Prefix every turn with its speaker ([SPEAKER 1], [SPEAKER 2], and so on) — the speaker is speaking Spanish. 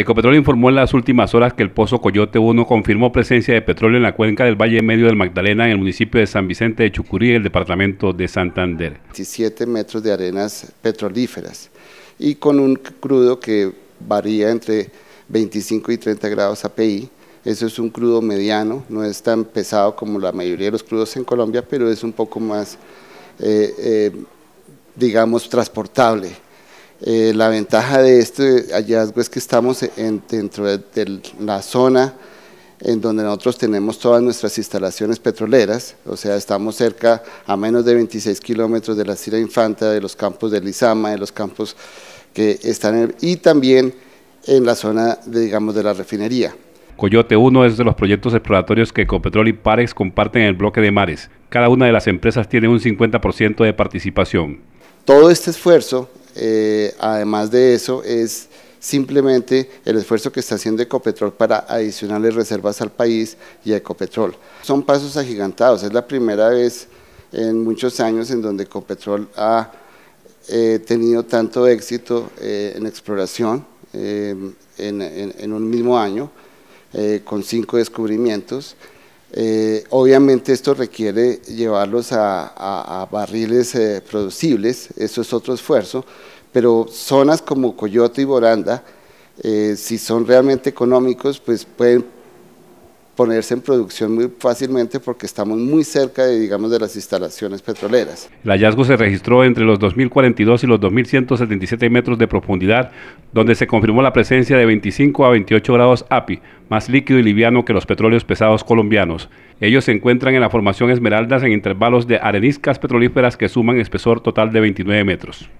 [SPEAKER 1] Ecopetrol informó en las últimas horas que el pozo Coyote 1 confirmó presencia de petróleo en la cuenca del Valle Medio del Magdalena en el municipio de San Vicente de Chucurí, el departamento de Santander.
[SPEAKER 2] 17 metros de arenas petrolíferas y con un crudo que varía entre 25 y 30 grados API. Eso es un crudo mediano, no es tan pesado como la mayoría de los crudos en Colombia, pero es un poco más, eh, eh, digamos, transportable. Eh, la ventaja de este hallazgo es que estamos en, dentro de, la zona en donde nosotros tenemos todas nuestras instalaciones petroleras, o sea, estamos cerca a menos de 26 kilómetros de la ciudad Infanta, de los campos de Lizama, de los campos que están y también en la zona, de, digamos, de la refinería.
[SPEAKER 1] Coyote 1 es de los proyectos exploratorios que Ecopetrol y Parex comparten en el bloque de mares. Cada una de las empresas tiene un 50% de participación.
[SPEAKER 2] Todo este esfuerzo, eh, además de eso, es simplemente el esfuerzo que está haciendo Ecopetrol para adicionarle reservas al país y a Ecopetrol. Son pasos agigantados, es la primera vez en muchos años en donde Ecopetrol ha eh, tenido tanto éxito eh, en exploración en, un mismo año, con cinco descubrimientos. Eh, obviamente esto requiere llevarlos a, barriles eh, producibles, eso es otro esfuerzo, pero zonas como Coyote y Boranda, eh, si son realmente económicos, pues pueden ponerse en producción muy fácilmente porque estamos muy cerca de, digamos, de las instalaciones petroleras.
[SPEAKER 1] El hallazgo se registró entre los 2.042 y los 2.177 metros de profundidad, donde se confirmó la presencia de 25 a 28 grados API, más líquido y liviano que los petróleos pesados colombianos. Ellos se encuentran en la formación Esmeraldas en intervalos de areniscas petrolíferas que suman espesor total de 29 metros.